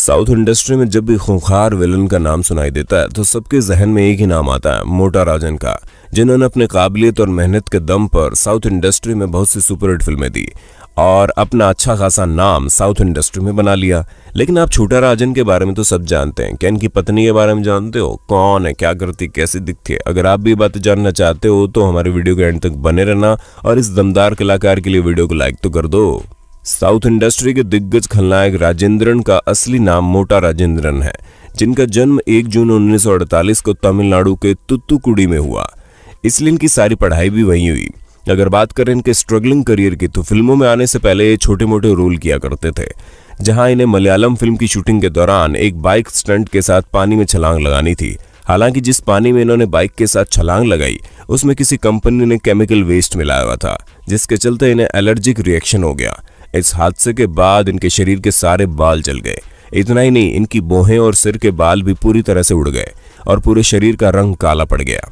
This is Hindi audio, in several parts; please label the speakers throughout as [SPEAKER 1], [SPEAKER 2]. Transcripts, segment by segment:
[SPEAKER 1] साउथ इंडस्ट्री में जब भी खूंखार विलन का नाम सुनाई देता है तो सबके जहन में एक ही नाम आता है मोटा राजन का जिन्होंने अपने काबिलियत और मेहनत के दम पर साउथ इंडस्ट्री में बहुत सी सुपरहिट फिल्में दी और अपना अच्छा खासा नाम साउथ इंडस्ट्री में बना लिया लेकिन आप छोटा राजन के बारे में तो सब जानते हैं क्या इनकी पत्नी के बारे में जानते हो कौन है क्या करती कैसी दिखती है अगर आप भी बातें जानना चाहते हो तो हमारे वीडियो के एंड तक बने रहना और इस दमदार कलाकार के लिए वीडियो को लाइक तो कर दो साउथ इंडस्ट्री के दिग्गज खलनायक राजेंद्रन का असली नाम मोटा राजेंद्रन है जिनका जन्म 1 जून 1948 को तमिलनाडु के तुत्तुकुड़ी में हुआ इसलिए इनकी सारी पढ़ाई भी वहीं हुई अगर बात करें इनके स्ट्रगलिंग करियर की तो फिल्मों में आने से पहले ये छोटे मोटे रोल किया करते थे जहां इन्हें मलयालम फिल्म की शूटिंग के दौरान एक बाइक स्टंट के साथ पानी में छलांग लगानी थी हालांकि जिस पानी में इन्होंने बाइक के साथ छलांग लगाई उसमें किसी कंपनी ने केमिकल वेस्ट मिलाया हुआ था जिसके चलते इन्हें एलर्जिक रिएक्शन हो गया इस हादसे के बाद इनके शरीर के सारे बाल जल गए इतना ही नहीं इनकी बोहें और सिर के बाल भी पूरी तरह से उड़ गए और पूरे शरीर का रंग काला पड़ गया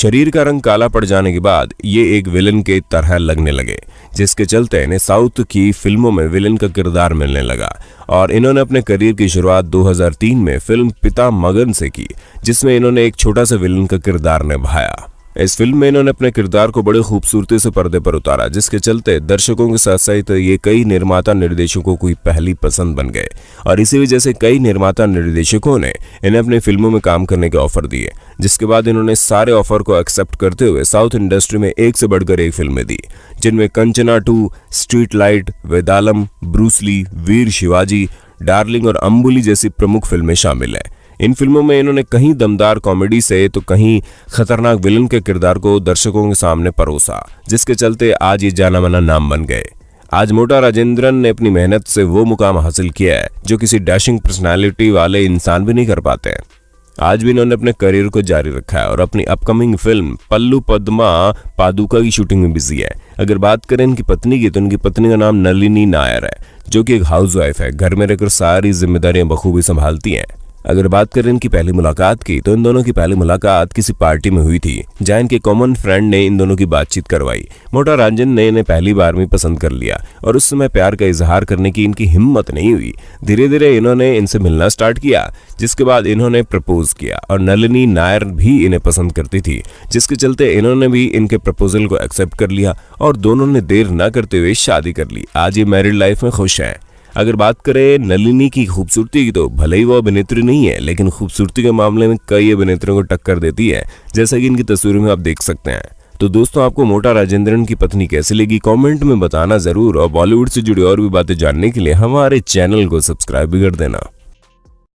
[SPEAKER 1] शरीर का रंग काला पड़ जाने के बाद ये एक विलन के तरह लगने लगे जिसके चलते इन्हें साउथ की फिल्मों में विलन का किरदार मिलने लगा और इन्होंने अपने करियर की शुरुआत 2003 में फिल्म पिता मगन से की जिसमें इन्होंने एक छोटा सा विलन का किरदार निभाया इस फिल्म में इन्होंने अपने किरदार को बड़े खूबसूरती से पर्दे पर उतारा जिसके चलते दर्शकों के साथ साथ ये कई निर्माता निर्देशकों की पहली पसंद बन गए और इसी वजह से कई निर्माता निर्देशकों ने इन्हें अपनी फिल्मों में काम करने के ऑफर दिए जिसके बाद इन्होंने सारे ऑफर को एक्सेप्ट करते हुए साउथ इंडस्ट्री में एक से बढ़कर एक फिल्में दी जिनमें Kanchana two Street Light Vedalam Bruce Lee Veer Shivaji Darling और अम्बुली जैसी प्रमुख फिल्में शामिल हैं इन फिल्मों में इन्होंने कहीं दमदार कॉमेडी से तो कहीं खतरनाक विलन के किरदार को दर्शकों के सामने परोसा जिसके चलते आज ये जाना माना नाम बन गए आज मोटा राजेंद्रन ने अपनी मेहनत से वो मुकाम हासिल किया है जो किसी डैशिंग पर्सनैलिटी वाले इंसान भी नहीं कर पाते आज भी इन्होंने अपने करियर को जारी रखा है और अपनी अपकमिंग फिल्म पल्लू पद्मा पादुका की शूटिंग में बिजी है अगर बात करें इनकी पत्नी की तो इनकी पत्नी का नाम नलिनी नायर है जो कि एक हाउसवाइफ है घर में रहकर सारी जिम्मेदारियां बखूबी संभालती हैं अगर बात करें इनकी पहली मुलाकात की तो इन दोनों की पहली मुलाकात किसी पार्टी में हुई थी जहाँ इनके कॉमन फ्रेंड ने इन दोनों की बातचीत करवाई मोटा रंजन ने इन्हें पहली बार में पसंद कर लिया और उस समय प्यार का इजहार करने की इनकी हिम्मत नहीं हुई धीरे धीरे इन्होंने इनसे मिलना स्टार्ट किया जिसके बाद इन्होंने प्रपोज किया और नलिनी नायर भी इन्हें पसंद करती थी जिसके चलते इन्होंने भी इनके प्रपोजल को एक्सेप्ट कर लिया और दोनों ने देर न करते हुए शादी कर ली आज ये मैरिड लाइफ में खुश हैं अगर बात करें नलिनी की खूबसूरती की तो भले ही वो अभिनेत्री नहीं है लेकिन खूबसूरती के मामले में कई अभिनेत्रियों को टक्कर देती है जैसा कि इनकी तस्वीरों में आप देख सकते हैं तो दोस्तों आपको मोटा राजेंद्रन की पत्नी कैसे लेगी कमेंट में बताना जरूर और बॉलीवुड से जुड़ी और भी बातें जानने के लिए हमारे चैनल को सब्सक्राइब भी कर देना